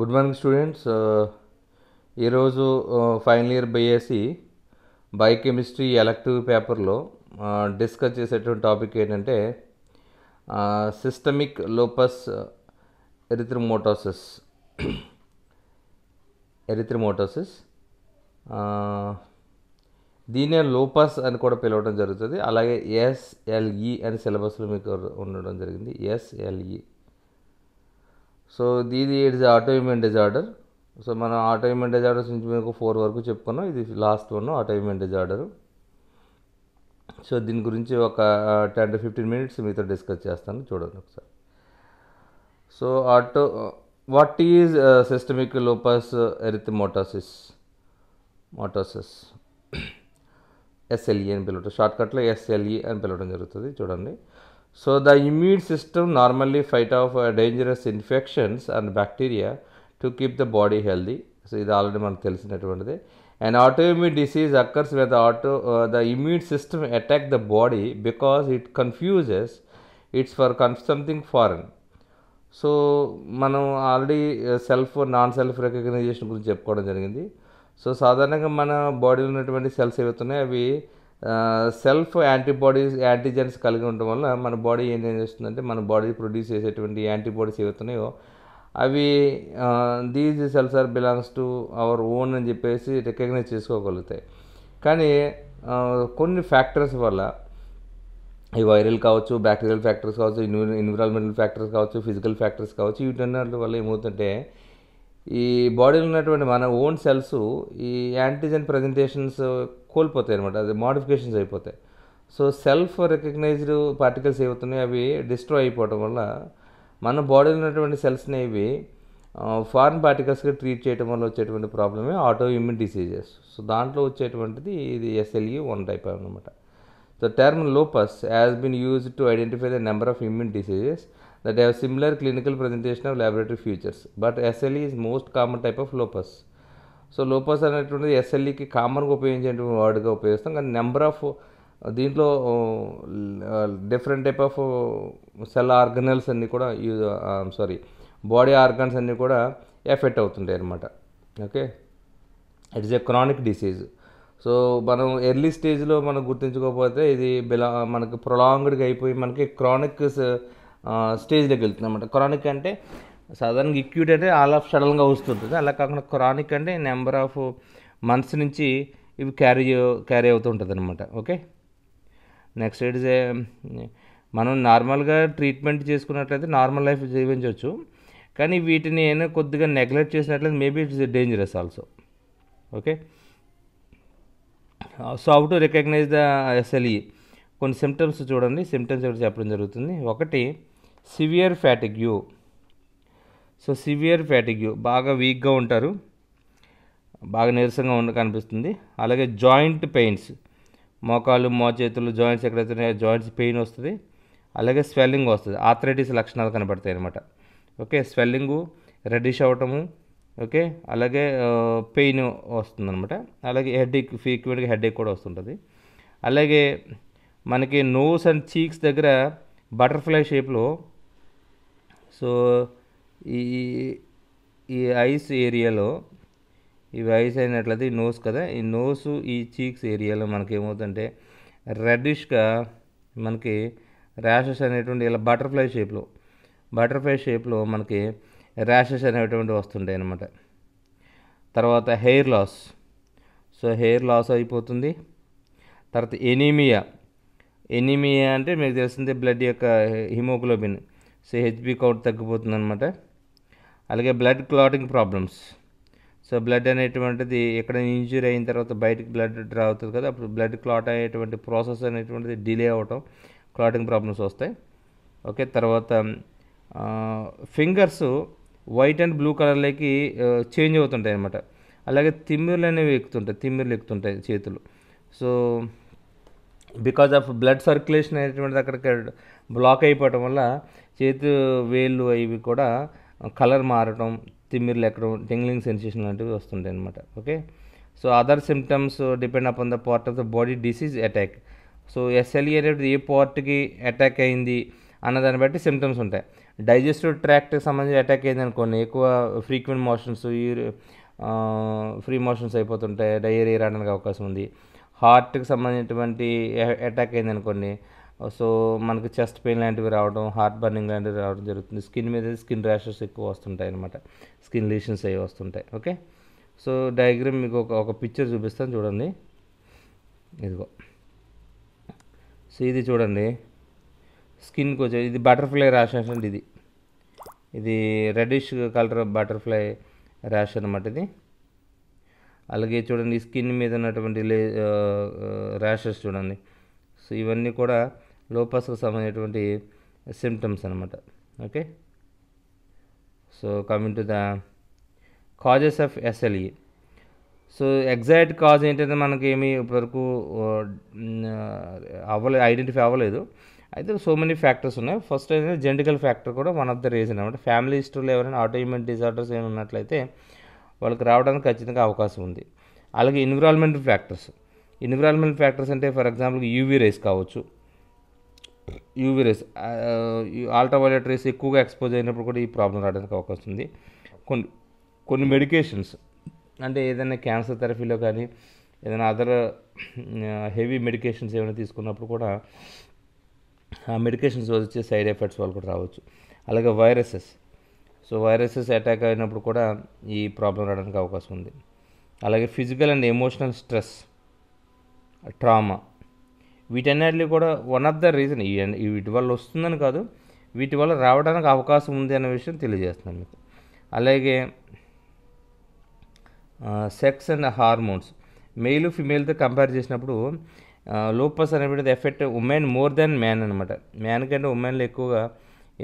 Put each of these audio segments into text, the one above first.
Good morning students ఈరోజు final year BSc biochemistry elective పేపర్లో discuss చేసేటువంటి టాపిక్ ఏంటంటే సిస్టమిక్ లోపస్ ఎరిథ్రమోటోసిస్ ఎరిథ్రమోటోసిస్ దీనే లోపస్ అని కూడా పిలవడం జరుగుతుంది అలాగే ఎస్ఎల్ఈ అని సిలబస్లో మీకు ఉండడం జరిగింది ఎస్ఎల్ఈ సో ఇది ఇట్స్ ఆటోయిమ్యూన్ డిజార్డర్ సో మనం ఆటోయిమ్యూన్ డిజార్డర్స్ నుంచి మీకు ఫోర్ వరకు చెప్పుకున్నాం ఇది last one disorder so దీని గురించి ఒక టెన్ టు ఫిఫ్టీన్ మినిట్స్ మీతో డిస్కస్ చేస్తాను చూడండి ఒకసారి so auto what is systemic lupus ఎరిత్ ఎరిథమోటాసిస్ మోటాసిస్ ఎస్ఎల్ఈ e అని పిలవటం షార్ట్కట్లో ఎస్ఎల్ఈ e అని పిలవడం జరుగుతుంది చూడండి So the immune system normally fight off uh, dangerous infections and bacteria to keep the body healthy. So it already man tells An autoimmune disease occurs where the auto uh, the immune system attack the body because it confuses it's for something foreign. So man already uh, self or non-self recognition So body సాధారణంగా మన బాడీలో ఉన్నటువంటి cells ఏవైతే ఉన్నాయో అవి self antibodies antigens కలిగి ఉండడం వల్ల మన బాడీ ఏం చేస్తుందంటే మన బాడీ ప్రొడ్యూస్ చేసేటువంటి యాంటీబాడీస్ ఏవైతున్నాయో అవి these cells are belongs to our own అని చెప్పేసి రికగ్నైజ్ చేసుకోగలుగుతాయి కానీ కొన్ని ఫ్యాక్టర్స్ వల్ల ఈ వైరల్ కావచ్చు బ్యాక్టీరియల్ ఫ్యాక్టర్స్ కావచ్చు ఎన్విరాన్మెంటల్ ఫ్యాక్టర్స్ కావచ్చు ఫిజికల్ ఫ్యాక్టర్స్ కావచ్చు వీటన్నిటి వల్ల ఏమవుతుంటే ఈ బాడీలో ఉన్నటువంటి మన ఓన్ సెల్స్ ఈ యాంటీజెన్ ప్రజెంటేషన్స్ కోల్పోతాయి అనమాట అది మాడిఫికేషన్స్ అయిపోతాయి సో సెల్ఫ్ రికగ్నైజ్డ్ పార్టికల్స్ ఏవుతున్నాయి అవి డిస్ట్రాయ్ అయిపోవడం వల్ల మన బాడీలో ఉన్నటువంటి సెల్స్ని ఇవి ఫారిన్ పార్టికల్స్గా ట్రీట్ చేయడం వల్ల వచ్చేటువంటి ప్రాబ్లమే ఆటో ఇమ్యూన్ డిసీజెస్ సో దాంట్లో వచ్చేటువంటిది ఇది ఎస్ఎల్ఈ వన్ టైప్ అనమాట the term lupus has been used to identify the number of immune diseases that have similar clinical presentation of laboratory futures but SLE is most common type of lupus so lupus అనేటువంటిది ఎస్ఎల్ఈకి కామన్గా ఉపయోగించేటువంటి వర్డ్గా ఉపయోగిస్తాం కానీ number of uh, దీంట్లో different type of cell organelles అన్నీ కూడా యూజ్ సారీ బాడీ ఆర్గన్స్ అన్నీ కూడా ఎఫెక్ట్ అవుతుంటాయి అనమాట okay it's a chronic disease so మనం ఎర్లీ స్టేజ్లో మనం గుర్తించుకోకపోతే ఇది బిలా మనకి ప్రొలాంగ్డ్గా అయిపోయి మనకి క్రానిక్ స్టేజ్లోకి uh, వెళ్తుంది అనమాట క్రానిక్ అంటే సాధారణంగా ఇక్యూట్ అంటే ఆల్ ఆఫ్ సడన్గా వస్తుంటుంది అలా కాకుండా క్రానిక్ అంటే నెంబర్ ఆఫ్ మంత్స్ నుంచి ఇవి క్యారీ క్యారీ అవుతుంటుంది అనమాట okay next it is a మనం నార్మల్గా ట్రీట్మెంట్ చేసుకున్నట్లయితే నార్మల్ లైఫ్ జీవించవచ్చు కానీ వీటిని నేను కొద్దిగా నెగ్లెక్ట్ చేసినట్లయితే maybe it's dangerous also okay so out to recognise the SLE కొన్ని సిమ్టమ్స్ చూడండి సిమ్టమ్స్ ఎవరు చెప్పడం జరుగుతుంది ఒకటి severe fatigue so severe fatigue బాగా వీక్గా ఉంటారు బాగా నీరసంగా ఉండ కనిపిస్తుంది అలాగే జాయింట్ పెయిన్స్ మోకాలు మోచేతులు జాయింట్స్ ఎక్కడైతే ఉన్నాయో జాయింట్స్ పెయిన్ వస్తుంది అలాగే స్వెల్లింగ్ వస్తుంది ఆథరైటిస్ లక్షణాలు కనబడతాయి అనమాట ఓకే స్వెల్లింగు రెడ్డిష్ అవటము ఓకే అలాగే పెయిన్ వస్తుందనమాట అలాగే హెడ్ఏక్ ఫ్రీక్వెంట్గా హెడ్ఏక్ కూడా వస్తుంటుంది అలాగే మనకి నోస్ అండ్ చీక్స్ దగ్గర బటర్ఫ్లై షేప్లో సో ఈ ఈ ఐస్ ఏరియాలో ఇవి ఐస్ అయినట్లయితే ఈ నోస్ కదా ఈ నోసు ఈ చీక్స్ ఏరియాలో మనకి ఏమవుతుందంటే రెడ్డిష్గా మనకి ర్యాషెస్ అనేటువంటి ఇలా బటర్ఫ్లై షేప్లో బటర్ఫ్లై షేప్లో మనకి ర్యాషెస్ అనేటువంటి వస్తుంటాయి అన్నమాట తర్వాత hair loss so hair loss అయిపోతుంది తర్వాత ఎనీమియా ఎనీమియా అంటే మీకు తెలిసిందే బ్లడ్ యొక్క హిమోగ్లోబిన్ సో హెచ్బి కౌంట్ తగ్గిపోతుంది అనమాట అలాగే blood clotting problems so blood అనేటువంటిది ఎక్కడ ఇంజురీ అయిన తర్వాత బయటకు బ్లడ్ డ్రా అవుతుంది కదా అప్పుడు బ్లడ్ క్లాట్ అయ్యేటువంటి ప్రాసెస్ అనేటువంటిది డిలే అవ్వటం క్లాటింగ్ ప్రాబ్లమ్స్ వస్తాయి ఓకే తర్వాత ఫింగర్స్ వైట్ అండ్ బ్లూ కలర్లోకి చేంజ్ అవుతుంటాయి అనమాట అలాగే తిమ్మిర్లు అనేవి ఎక్కుతుంటాయి తిమ్మిర్లు ఎక్కుతుంటాయి చేతులు so because of blood circulation అనేటువంటిది అక్కడికి బ్లాక్ అయిపోవటం వల్ల చేతు వేళ్ళు అవి కూడా కలర్ మారడం తిమ్మిరి లెక్కడం టింగ్లింగ్ సెన్సేషన్ లాంటివి వస్తుంటాయి అనమాట okay so other symptoms depend upon the part of the body disease attack so SLE అనేది ఏ పార్ట్కి అటాక్ అయింది అన్న దాన్ని బట్టి సిమ్టమ్స్ ఉంటాయి డైజెస్టివ్ ట్రాక్ట్కి సంబంధించి అటాక్ అయింది అనుకోండి ఎక్కువ ఫ్రీక్వెంట్ మోషన్స్ ఈ ఫ్రీ మోషన్స్ అయిపోతుంటాయి డయేరియా రావడానికి అవకాశం ఉంది హార్ట్కి సంబంధించినటువంటి అటాక్ అయింది అనుకోండి సో మనకు చెస్ట్ పెయిన్ లాంటివి రావడం హార్ట్ బర్నింగ్ లాంటివి రావడం జరుగుతుంది స్కిన్ మీద స్కిన్ ర్యాషెస్ ఎక్కువ వస్తుంటాయి అనమాట స్కిన్ లీషన్స్ అవి వస్తుంటాయి ఓకే సో డయాగ్రామ్ మీకు ఒక ఒక పిక్చర్ చూపిస్తాను చూడండి ఇదిగో సో ఇది చూడండి స్కిన్కి వచ్చే ఇది బటర్ఫ్లై ర్యాష్ అండి ఇది ఇది రెడ్డిష్ కలర్ బటర్ఫ్లై ర్యాష్ అనమాట ఇది అలాగే చూడండి స్కిన్ మీద ఉన్నటువంటి ర్యాషెస్ చూడండి సో ఇవన్నీ కూడా లోపస్కు సంబంధించినటువంటి సిమ్టమ్స్ అనమాట okay so coming to the causes of SLE so exact cause ఏంటంటే మనకి ఏమీ ఇప్పటివరకు అవ్వలేదు ఐడెంటిఫై అవ్వలేదు అయితే సో మెనీ ఫ్యాక్టర్స్ ఉన్నాయి ఫస్ట్ అయితే జెనటికల్ ఫ్యాక్టర్ కూడా వన్ ఆఫ్ ద రీజన్ అనమాట ఫ్యామిలీ హిస్టరీలో ఎవరైనా ఆటోయిమెంట్ డిజార్డర్స్ ఏమైనా ఉన్నట్లయితే వాళ్ళకి రావడానికి ఖచ్చితంగా అవకాశం ఉంది అలాగే ఇన్విరాన్మెంట్ ఫ్యాక్టర్స్ ఇన్విరాన్మెంట్ ఫ్యాక్టర్స్ అంటే ఫర్ ఎగ్జాంపుల్ యూవీ రేస్ కావచ్చు యూవీ రేస్ రేస్ ఎక్కువగా ఎక్స్పోజ్ అయినప్పుడు కూడా ఈ ప్రాబ్లం రావడానికి అవకాశం ఉంది కొన్ని కొన్ని మెడికేషన్స్ అంటే ఏదైనా క్యాన్సర్ థెరపీలో కానీ ఏదైనా అదర్ హెవీ మెడికేషన్స్ ఏమైనా తీసుకున్నప్పుడు కూడా ఆ మెడికేషన్స్ వచ్చే సైడ్ ఎఫెక్ట్స్ వాళ్ళు కూడా రావచ్చు అలాగే వైరసెస్ సో వైరసెస్ అటాక్ అయినప్పుడు కూడా ఈ ప్రాబ్లం రావడానికి అవకాశం ఉంది అలాగే physical and emotional stress trauma వీటన్నిటిలో కూడా వన్ ఆఫ్ ద రీజన్ వీటి వల్ల వస్తుందని కాదు వీటి వల్ల రావడానికి అవకాశం ఉంది అనే విషయం తెలియజేస్తున్నాను మీకు అలాగే సెక్స్ అండ్ హార్మోన్స్ మెయిల్ ఫిమేల్తో కంపేర్ చేసినప్పుడు లోపస్ అనేది effect women more than man అనమాట మ్యాన్ కంటే ఉమెన్లో ఎక్కువగా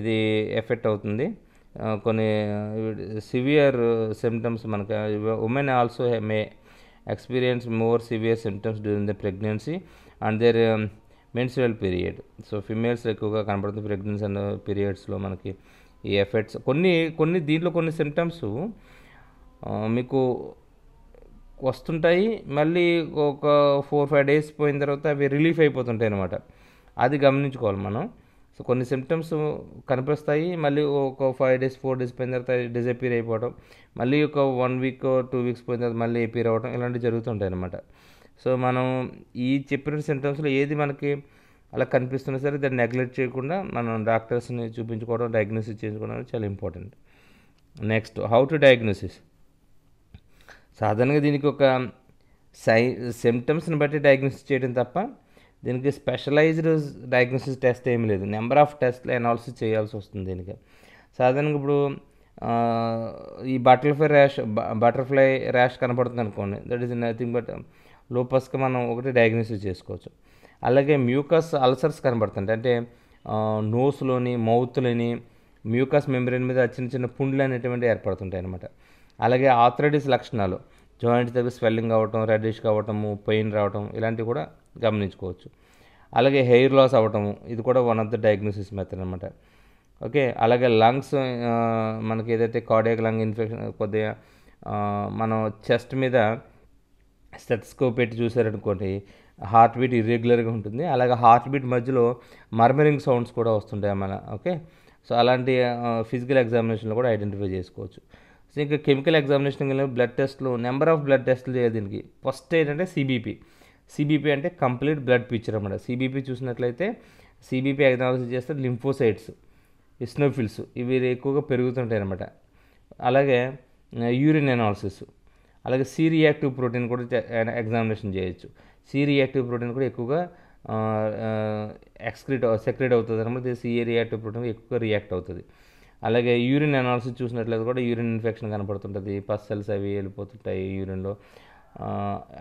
ఇది ఎఫెక్ట్ అవుతుంది కొన్ని సివియర్ సిమ్టమ్స్ మనకు women also may experience more severe symptoms during the pregnancy and their menstrual period so females ఎక్కువగా కనబడుతుంది ప్రెగ్నెన్సీ అన్న పీరియడ్స్లో మనకి ఈ ఎఫెక్ట్స్ కొన్ని కొన్ని దీంట్లో కొన్ని సిమ్టమ్స్ uh, మీకు వస్తుంటాయి మళ్ళీ ఒక ఫోర్ ఫైవ్ డేస్ పోయిన తర్వాత అవి రిలీఫ్ అయిపోతుంటాయి అనమాట అది గమనించుకోవాలి మనం సో కొన్ని సిమ్టమ్స్ కనిపిస్తాయి మళ్ళీ ఒక ఫైవ్ డేస్ ఫోర్ డేస్ పోయిన తర్వాత డిజపీర్ అయిపోవడం మళ్ళీ ఒక వన్ వీక్ టూ వీక్స్ పోయిన తర్వాత మళ్ళీ ఎపీర్ అవ్వడం ఇలాంటివి జరుగుతుంటాయి అనమాట సో మనం ఈ చెప్పిన సింటమ్స్లో ఏది మనకి అలా కనిపిస్తున్నా సరే దాన్ని నెగ్లెక్ట్ చేయకుండా మనం డాక్టర్స్ని చూపించుకోవడం డయాగ్నోసిస్ చేసుకోవడం చాలా important next how to diagnosis సాధారణంగా దీనికి ఒక సై సిమ్టమ్స్ని బట్టి డయాగ్నోసిస్ చేయడం తప్ప దీనికి స్పెషలైజ్డ్ డయాగ్నోసిస్ టెస్ట్ ఏమి లేదు నెంబర్ ఆఫ్ టెస్ట్లు అనాలిసిస్ చేయాల్సి వస్తుంది దీనికి సాధారణంగా ఇప్పుడు ఈ బటర్ఫ్లై ర్యాష్ బటర్ఫ్లై ర్యాష్ కనపడుతుంది అనుకోండి దట్ ఈస్ నథింగ్ బట్ లోపస్కి మనం ఒకటి డయాగ్నోసిస్ చేసుకోవచ్చు అలాగే మ్యూకస్ అల్సర్స్ కనబడుతుంటాయి అంటే నోస్లోని మౌత్లోని మ్యూకస్ మెంబ్రెయిన్ మీద చిన్న చిన్న పుండ్లు అనేటువంటివి ఏర్పడుతుంటాయి అనమాట అలాగే ఆథరైటిస్ లక్షణాలు జాయింట్ దగ్గర స్వెల్లింగ్ అవ్వటం రెడ్డిష్ కావటము పెయిన్ రావటం ఇలాంటివి కూడా గమనించుకోవచ్చు అలాగే హెయిర్ లాస్ అవ్వటము ఇది కూడా one of the diagnosis method అనమాట ఓకే అలాగే లంగ్స్ మనకి ఏదైతే కార్డియాక్ లంగ్ ఇన్ఫెక్షన్ కొద్దిగా మనం చెస్ట్ మీద స్టెత్స్కోప్ పెట్టి చూశారనుకోండి హార్ట్ బీట్ ఇర్రెగ్యులర్గా ఉంటుంది అలాగే హార్ట్ బీట్ మధ్యలో మర్మరింగ్ సౌండ్స్ కూడా వస్తుంటాయి మన ఓకే సో అలాంటి ఫిజికల్ ఎగ్జామినేషన్లో కూడా ఐడెంటిఫై చేసుకోవచ్చు సో ఇంకా కెమికల్ ఎగ్జామినేషన్ బ్లడ్ టెస్ట్లు నెంబర్ ఆఫ్ బ్లడ్ టెస్ట్లు చేయాలి దీనికి ఫస్ట్ ఏంటంటే సిబిపి సిబిపి అంటే కంప్లీట్ బ్లడ్ పిక్చర్ అనమాట సిబిపి చూసినట్లయితే సిబిపి ఎగ్నాలసిస్ చేస్తే లింఫోసైట్స్ ఇస్నోఫిల్స్ ఇవి ఎక్కువగా పెరుగుతుంటాయి అనమాట అలాగే యూరిన్ ఎనాలసిస్ అలాగే సి రియాక్టివ్ ప్రోటీన్ కూడా ఎగ్జామినేషన్ చేయొచ్చు సి రియాక్టివ్ ప్రోటీన్ కూడా ఎక్కువగా ఎక్స్క్రీట్ సెక్రేట్ అవుతుంది అనమాట సి రియాక్టివ్ ప్రోటీన్ ఎక్కువగా రియాక్ట్ అవుతుంది అలాగే యూరిన్ అనాలిసిస్ చూసినట్లయితే కూడా యూరిన్ ఇన్ఫెక్షన్ కనపడుతుంటుంది పస్సల్స్ అవి వెళ్ళిపోతుంటాయి యూరిన్లో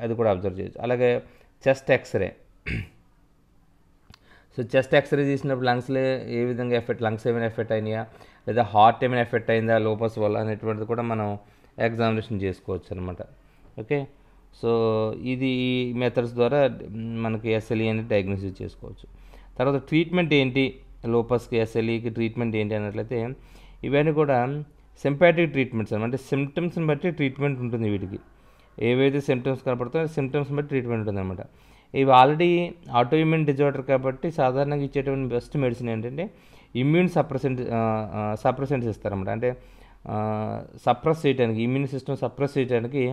అది కూడా అబ్జర్వ్ చేయొచ్చు అలాగే chest X-ray so chest X-ray చేసినప్పుడు లంగ్స్లో ఏ విధంగా ఎఫెక్ట్ లంగ్స్ ఏమైనా ఎఫెక్ట్ అయినాయా లేదా హార్ట్ ఏమైనా ఎఫెక్ట్ అయిందా లోపస్ వల్ల అనేటువంటిది కూడా మనం ఎగ్జామినేషన్ చేసుకోవచ్చు అనమాట ఓకే సో ఇది ఈ మెథడ్స్ ద్వారా మనకి ఎస్ఎల్ఈ e అనేది డయాగ్నోసిస్ చేసుకోవచ్చు తర్వాత ట్రీట్మెంట్ ఏంటి లోపస్కి ఎస్ఎల్ఈకి e ట్రీట్మెంట్ ఏంటి అన్నట్లయితే ఇవన్నీ కూడా సింపాటిక్ ట్రీట్మెంట్స్ అనమాట సిమ్టమ్స్ని బట్టి ట్రీట్మెంట్ ఉంటుంది వీటికి ఏవైతే సిమ్టమ్స్ కనపడతాయో సిమ్టమ్స్ బట్టి ట్రీట్మెంట్ ఉంటుంది అనమాట ఇవి ఆల్రెడీ ఆటోఇమ్యూన్ డిజార్డర్ కాబట్టి సాధారణంగా ఇచ్చేటువంటి బెస్ట్ మెడిసిన్ ఏంటంటే ఇమ్యూన్ సప్రసెంట్ సప్రసెంట్స్ ఇస్తారన్నమాట అంటే సప్రెస్ చేయడానికి ఇమ్యూన్ సిస్టమ్ సప్రెస్ చేయడానికి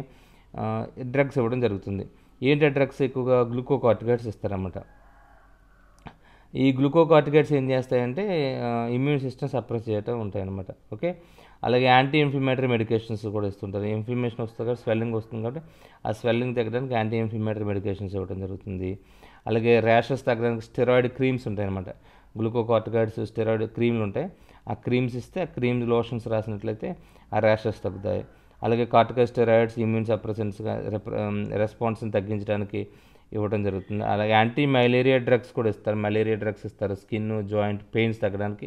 డ్రగ్స్ ఇవ్వడం జరుగుతుంది ఏంటి డ్రగ్స్ ఎక్కువగా గ్లూకోకార్టిగైడ్స్ ఇస్తారన్నమాట ఈ గ్లూకోకార్టిగైడ్స్ ఏం చేస్తాయంటే ఇమ్యూన్ సిస్టమ్ సప్రెస్ చేయటం ఉంటాయన్నమాట ఓకే అలాగే యాంటీ ఇన్ఫ్లమేటరీ మెడికేషన్స్ కూడా ఇస్తుంటారు ఇన్ఫ్లమేషన్ వస్తుంది కాబట్టి స్వెల్లింగ్ వస్తుంది కాబట్టి ఆ స్వెల్లింగ్ తగ్గడానికి యాంటీ ఇన్ఫ్లమేటరీ మెడికేషన్స్ ఇవ్వడం జరుగుతుంది అలాగే ర్యాషెస్ తగ్గడానికి స్టెరాయిడ్ క్రీమ్స్ ఉంటాయన్నమాట గ్లూకోకార్టికాయిడ్స్ స్టెరాయిడ్ క్రీమ్లు ఉంటాయి ఆ క్రీమ్స్ ఇస్తే ఆ క్రీమ్స్ లోషన్స్ రాసినట్లయితే ఆ ర్యాషెస్ తగ్గుతాయి అలాగే కార్టికోస్టెరాయిడ్స్ ఇమ్యూన్ సప్రెసెన్స్ రెస్పాన్స్ని తగ్గించడానికి ఇవ్వడం జరుగుతుంది అలాగే యాంటీ మలేరియా డ్రగ్స్ కూడా ఇస్తారు మలేరియా డ్రగ్స్ ఇస్తారు స్కిన్ జాయింట్ పెయిన్స్ తగ్గడానికి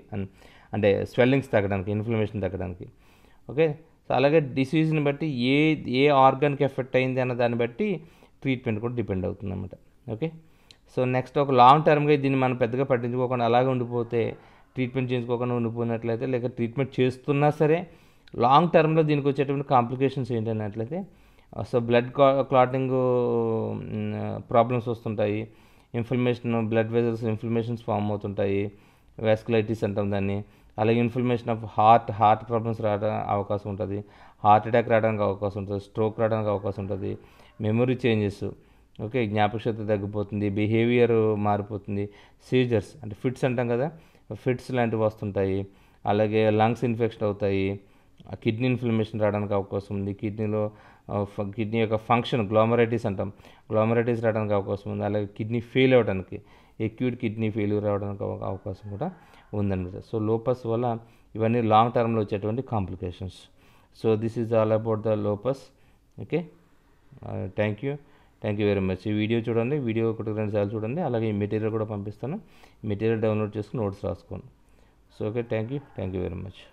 అంటే స్వెల్లింగ్స్ తగ్గడానికి ఇన్ఫ్లమేషన్ తగ్గడానికి ఓకే సో అలాగే డిసీజ్ని బట్టి ఏ ఏ ఆర్గాన్కి ఎఫెక్ట్ అయింది అన్న దాన్ని బట్టి ట్రీట్మెంట్ కూడా డిపెండ్ అవుతుంది అనమాట ఓకే సో నెక్స్ట్ ఒక లాంగ్ టర్మ్గా దీన్ని మనం పెద్దగా పట్టించుకోకుండా అలాగే ఉండిపోతే ట్రీట్మెంట్ చేయించుకోకుండా ఉండిపోయినట్లయితే లేక ట్రీట్మెంట్ చేస్తున్నా సరే లాంగ్ టర్మ్లో దీనికి వచ్చేటువంటి కాంప్లికేషన్స్ ఏంటన్నట్లయితే సో బ్లడ్ క్లాటింగ్ ప్రాబ్లమ్స్ వస్తుంటాయి inflammation blood vessels inflammations form అవుతుంటాయి వాస్కులైటిస్ అంటాం దాన్ని అలాగే inflammation of heart heart problems రావడానికి అవకాశం ఉంటుంది హార్ట్ అటాక్ రావడానికి అవకాశం ఉంటుంది స్ట్రోక్ రావడానికి అవకాశం ఉంటుంది మెమరీ చేంజెస్ ఓకే జ్ఞాపకశక్తి తగ్గిపోతుంది బిహేవియర్ మారిపోతుంది సీజర్స్ అంటే ఫిట్స్ అంటాం కదా ఫిట్స్ లాంటివి వస్తుంటాయి అలాగే లంగ్స్ ఇన్ఫెక్షన్ అవుతాయి కిడ్నీ ఇన్ఫ్లమేషన్ రావడానికి అవకాశం ఉంది కిడ్నీలో కిడ్నీ యొక్క ఫంక్షన్ గ్లోమరైటిస్ అంటాం గ్లోమరైటిస్ రావడానికి అవకాశం ఉంది అలాగే కిడ్నీ ఫెయిల్ అవ్వడానికి ఎక్యూట్ కిడ్నీ ఫెయిల్యూర్ రావడానికి అవకాశం కూడా ఉందనమాట సో లోపస్ వల్ల ఇవన్నీ లాంగ్ టర్మ్లో వచ్చేటువంటి complications so this is all about the lupus okay thank you thank you very much ఈ వీడియో చూడండి వీడియో ఒకటి రెండు సార్లు చూడండి అలాగే ఈ మెటీరియల్ కూడా పంపిస్తాను మెటీరియల్ డౌన్లోడ్ చేసుకుని నోట్స్ రాసుకోండి so okay thank you thank you very much